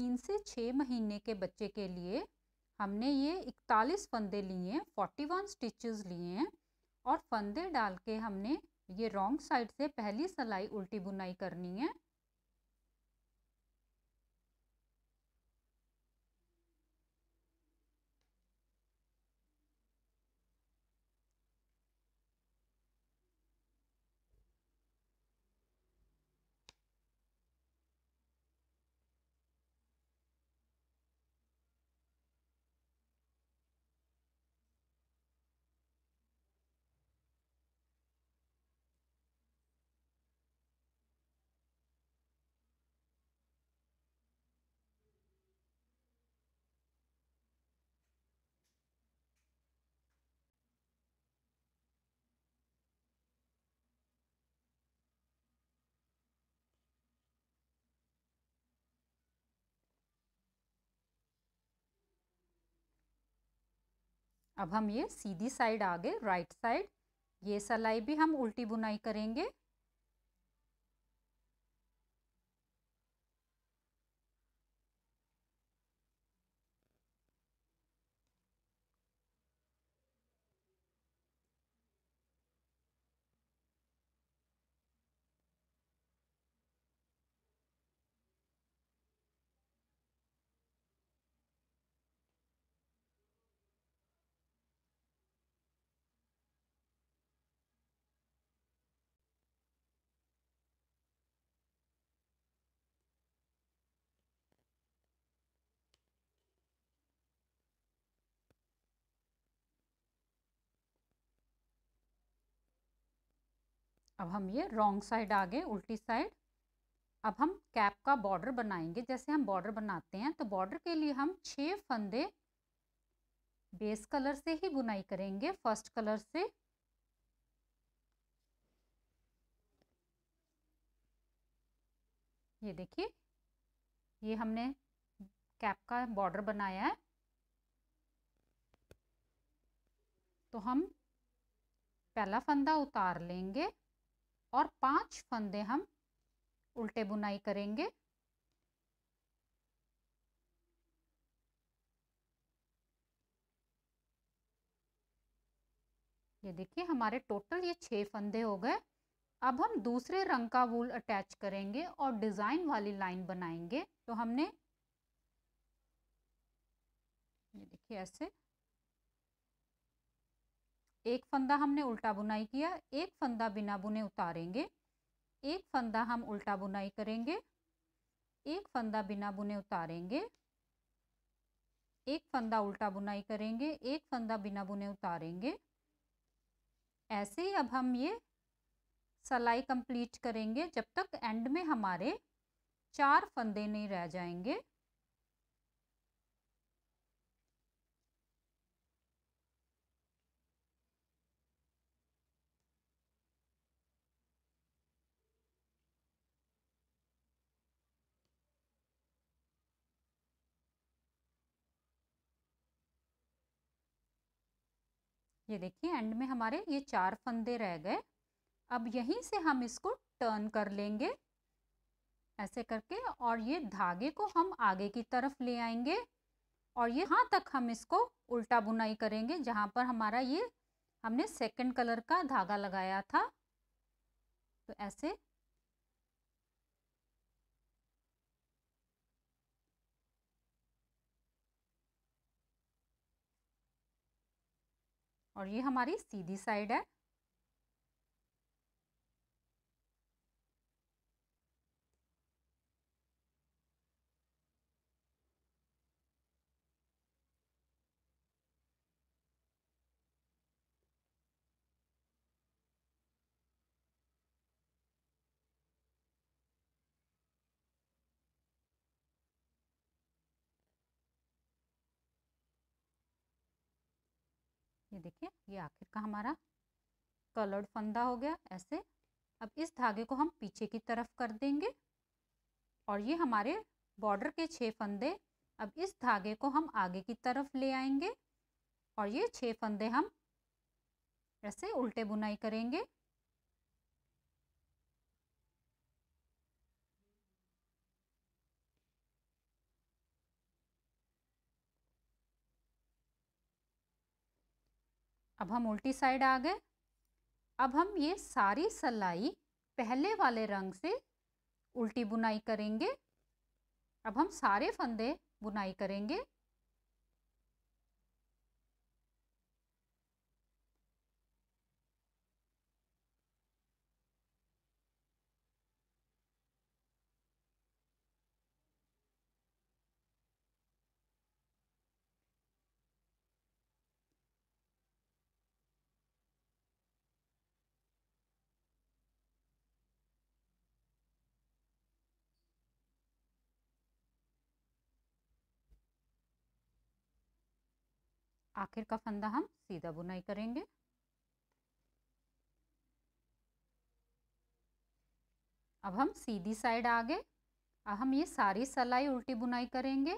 तीन से छः महीने के बच्चे के लिए हमने ये इकतालीस फंदे लिए हैं फोर्टी वन स्टिचेज लिए हैं और फंदे डाल के हमने ये रॉन्ग साइड से पहली सलाई उल्टी बुनाई करनी है अब हम ये सीधी साइड आ गए राइट साइड ये सलाई भी हम उल्टी बुनाई करेंगे अब हम ये रॉन्ग साइड आ गए उल्टी साइड अब हम कैप का बॉर्डर बनाएंगे जैसे हम बॉर्डर बनाते हैं तो बॉर्डर के लिए हम छः फंदे बेस कलर से ही बुनाई करेंगे फर्स्ट कलर से ये देखिए ये हमने कैप का बॉर्डर बनाया है तो हम पहला फंदा उतार लेंगे और पांच फंदे हम उल्टे बुनाई करेंगे ये देखिए हमारे टोटल ये छह फंदे हो गए अब हम दूसरे रंग का वूल अटैच करेंगे और डिज़ाइन वाली लाइन बनाएंगे तो हमने ये देखिए ऐसे एक फंदा हमने उल्टा बुनाई किया एक फंदा बिना बुने उतारेंगे एक फंदा हम उल्टा बुनाई करेंगे एक फंदा बिना बुने उतारेंगे एक फंदा उल्टा बुनाई करेंगे एक फंदा बिना बुने उतारेंगे ऐसे ही अब हम ये सलाई कंप्लीट करेंगे जब तक एंड में हमारे चार फंदे नहीं रह जाएंगे ये देखिए एंड में हमारे ये चार फंदे रह गए अब यहीं से हम इसको टर्न कर लेंगे ऐसे करके और ये धागे को हम आगे की तरफ ले आएंगे और ये यहाँ तक हम इसको उल्टा बुनाई करेंगे जहाँ पर हमारा ये हमने सेकंड कलर का धागा लगाया था तो ऐसे और ये हमारी सीधी साइड है देखिए ये आखिर का हमारा कलर्ड फंदा हो गया ऐसे अब इस धागे को हम पीछे की तरफ कर देंगे और ये हमारे बॉर्डर के छः फंदे अब इस धागे को हम आगे की तरफ ले आएंगे और ये छः फंदे हम ऐसे उल्टे बुनाई करेंगे अब हम उल्टी साइड आ गए अब हम ये सारी सलाई पहले वाले रंग से उल्टी बुनाई करेंगे अब हम सारे फंदे बुनाई करेंगे आखिर का फंदा हम सीधा बुनाई करेंगे अब हम सीधी साइड आ गए अब हम ये सारी सलाई उल्टी बुनाई करेंगे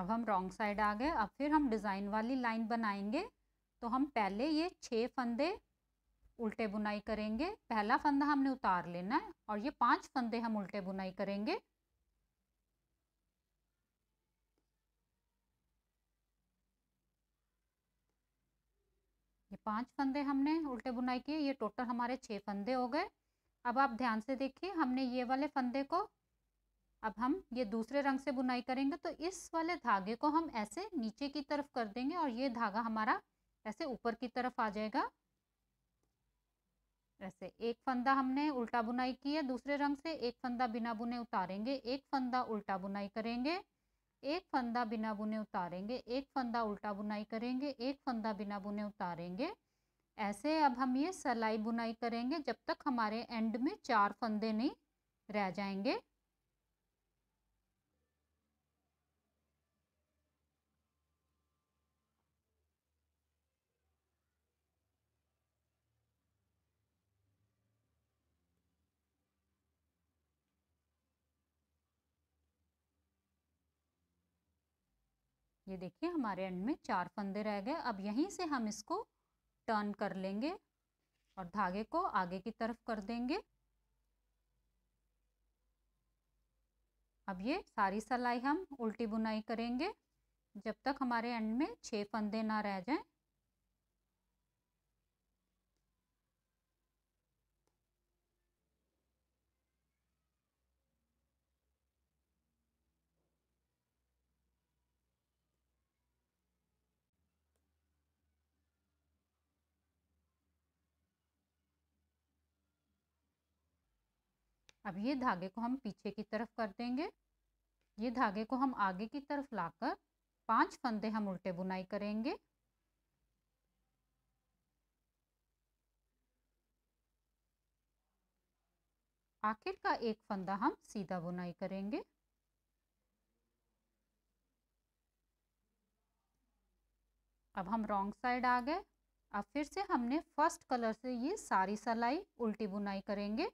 अब हम रॉन्ग साइड आ गए अब फिर हम डिज़ाइन वाली लाइन बनाएंगे तो हम पहले ये छः फंदे उल्टे बुनाई करेंगे पहला फंदा हमने उतार लेना है और ये पांच फंदे हम उल्टे बुनाई करेंगे ये पांच फंदे हमने उल्टे बुनाई किए ये टोटल हमारे छः फंदे हो गए अब आप ध्यान से देखिए हमने ये वाले फंदे को अब हम ये दूसरे रंग से बुनाई करेंगे तो इस वाले धागे को हम ऐसे नीचे की तरफ कर देंगे और ये धागा हमारा ऐसे ऊपर की तरफ आ जाएगा ऐसे एक फंदा हमने उल्टा बुनाई की है दूसरे रंग से एक फंदा बिना बुने उतारेंगे एक फंदा उल्टा बुनाई करेंगे एक फंदा बिना बुने उतारेंगे एक फंदा उल्टा बुनाई करेंगे एक फंदा बिना बुने उतारेंगे ऐसे अब हम ये सलाई बुनाई करेंगे जब तक हमारे एंड में चार फंदे नहीं रह जाएंगे ये देखिए हमारे एंड में चार फंदे रह गए अब यहीं से हम इसको टर्न कर लेंगे और धागे को आगे की तरफ कर देंगे अब ये सारी सलाई हम उल्टी बुनाई करेंगे जब तक हमारे एंड में छः फंदे ना रह जाएं अब ये धागे को हम पीछे की तरफ कर देंगे ये धागे को हम आगे की तरफ लाकर पांच फंदे हम उल्टे बुनाई करेंगे आखिर का एक फंदा हम सीधा बुनाई करेंगे अब हम रॉन्ग साइड आ गए अब फिर से हमने फर्स्ट कलर से ये सारी सलाई उल्टी बुनाई करेंगे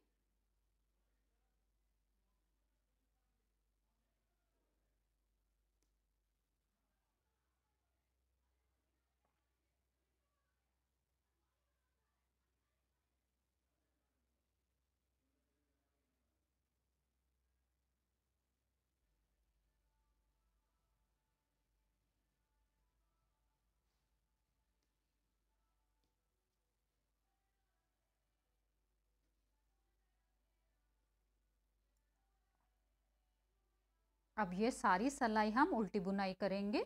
अब ये सारी सलाई हम उल्टी बुनाई करेंगे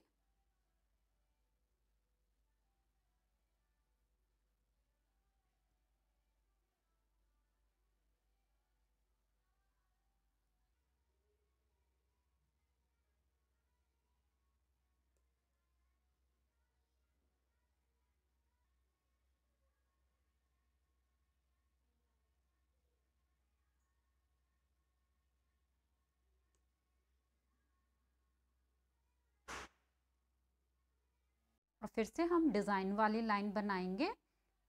और फिर से हम डिज़ाइन वाली लाइन बनाएंगे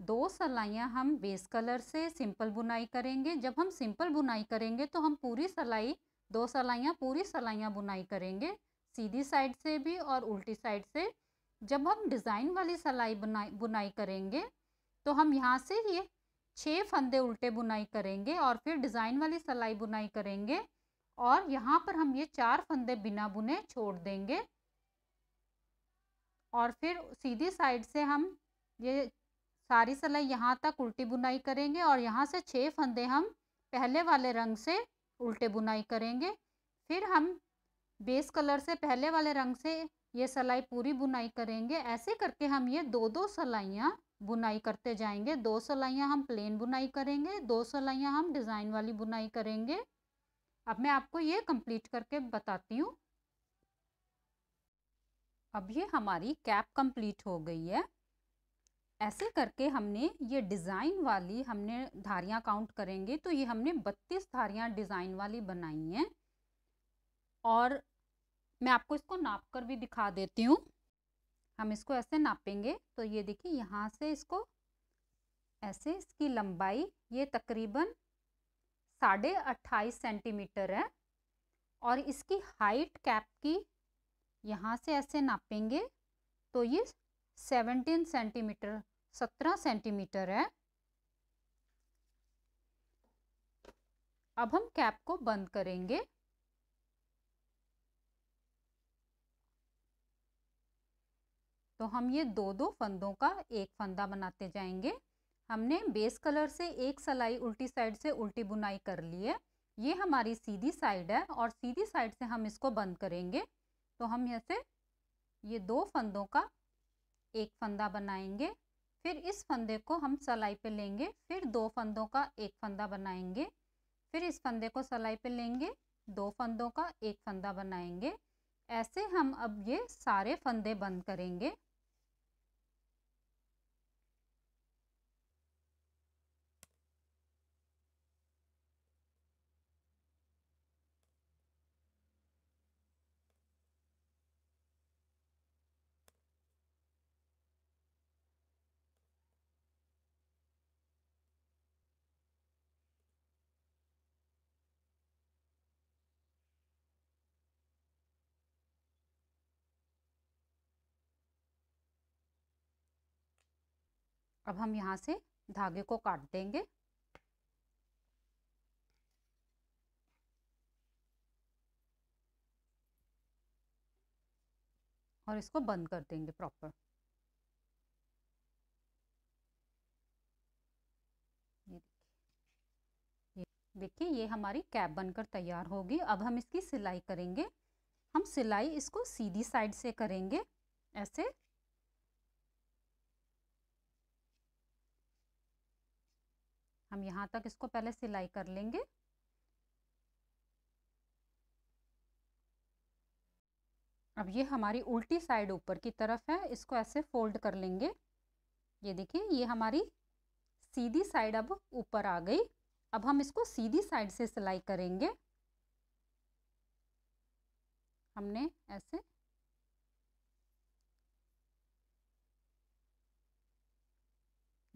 दो सलाइयाँ हम बेस कलर से सिंपल बुनाई करेंगे जब हम सिंपल बुनाई करेंगे तो हम पूरी सलाई दो सलाइयाँ पूरी सलाइयाँ बुनाई करेंगे सीधी साइड से भी और उल्टी साइड से जब हम डिज़ाइन वाली सलाई बुनाई बुनाई करेंगे तो हम यहाँ से ये छः फंदे उल्टे बुनाई करेंगे और फिर डिज़ाइन वाली सलाई बुनाई करेंगे और यहाँ पर हम ये चार फंदे बिना बुने छोड़ देंगे और फिर सीधी साइड से हम ये सारी सलाई यहाँ तक उल्टी बुनाई करेंगे और यहाँ से छः फंदे हम पहले वाले रंग से उल्टे बुनाई करेंगे फिर हम बेस कलर से पहले वाले रंग से ये सलाई पूरी बुनाई करेंगे ऐसे करके हम ये दो दो सिलाइयाँ बुनाई करते जाएंगे दो सलाइयाँ हम प्लेन बुनाई करेंगे दो सलाइयाँ हम डिज़ाइन वाली बुनाई करेंगे अब मैं आपको ये कंप्लीट करके बताती हूँ अब ये हमारी कैप कंप्लीट हो गई है ऐसे करके हमने ये डिज़ाइन वाली हमने धारियाँ काउंट करेंगे तो ये हमने बत्तीस धारियाँ डिज़ाइन वाली बनाई हैं और मैं आपको इसको नाप कर भी दिखा देती हूँ हम इसको ऐसे नापेंगे तो ये देखिए यहाँ से इसको ऐसे इसकी लंबाई ये तकरीबन साढ़े अट्ठाईस सेंटीमीटर है और इसकी हाइट कैप की यहाँ से ऐसे नापेंगे तो ये सेवनटीन सेंटीमीटर सत्रह सेंटीमीटर है अब हम कैप को बंद करेंगे तो हम ये दो दो फंदों का एक फंदा बनाते जाएंगे हमने बेस कलर से एक सलाई उल्टी साइड से उल्टी बुनाई कर ली है ये हमारी सीधी साइड है और सीधी साइड से हम इसको बंद करेंगे तो हम ऐसे ये दो फंदों का एक फंदा बनाएंगे फिर इस फंदे को हम सलाई पे लेंगे फिर दो फंदों का एक फंदा बनाएंगे फिर इस फंदे को सलाई पे लेंगे दो फंदों का एक फंदा बनाएंगे ऐसे हम अब ये सारे फंदे बंद करेंगे अब हम यहाँ से धागे को काट देंगे और इसको बंद कर देंगे प्रॉपर देखिए ये हमारी कैप बनकर तैयार होगी अब हम इसकी सिलाई करेंगे हम सिलाई इसको सीधी साइड से करेंगे ऐसे हम यहाँ तक इसको पहले सिलाई कर लेंगे अब ये हमारी उल्टी साइड ऊपर की तरफ है इसको ऐसे फोल्ड कर लेंगे ये देखिए ये हमारी सीधी साइड अब ऊपर आ गई अब हम इसको सीधी साइड से सिलाई करेंगे हमने ऐसे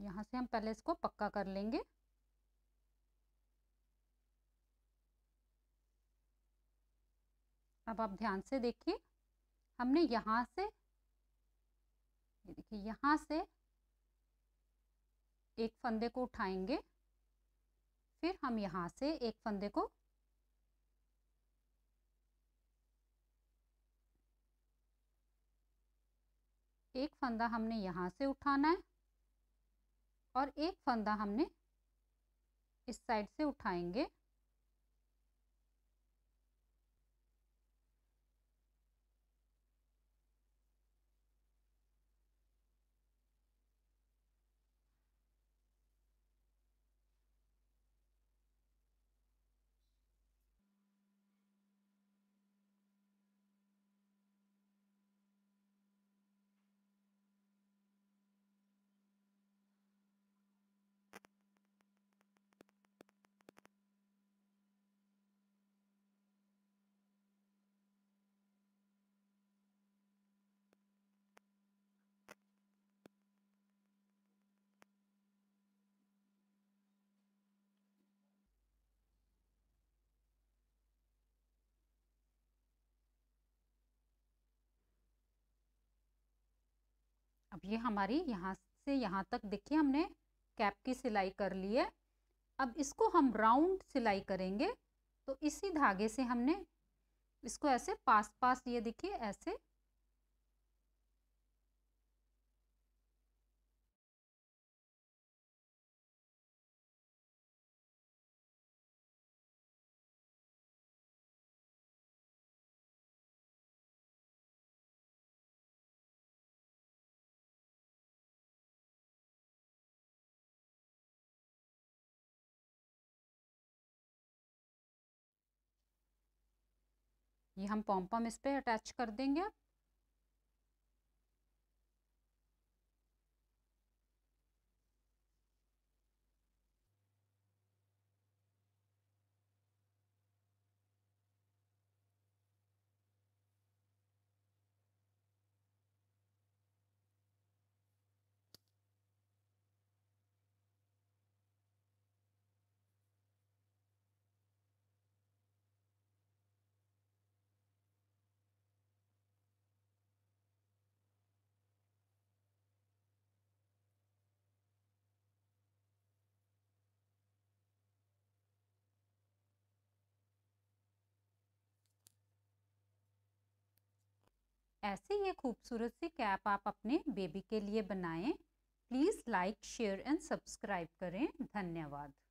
यहाँ से हम पहले इसको पक्का कर लेंगे अब आप ध्यान से देखिए हमने यहाँ से ये देखिए यहाँ से एक फंदे को उठाएंगे फिर हम यहाँ से एक फंदे को एक फंदा हमने यहाँ से उठाना है और एक फंदा हमने इस साइड से उठाएंगे अब ये हमारी यहाँ से यहाँ तक देखिए हमने कैप की सिलाई कर ली है अब इसको हम राउंड सिलाई करेंगे तो इसी धागे से हमने इसको ऐसे पास पास ये देखिए ऐसे ये हम पॉम्पम इस पर अटैच कर देंगे ऐसे ये खूबसूरत सी कैप आप अपने बेबी के लिए बनाएं please like share and subscribe करें धन्यवाद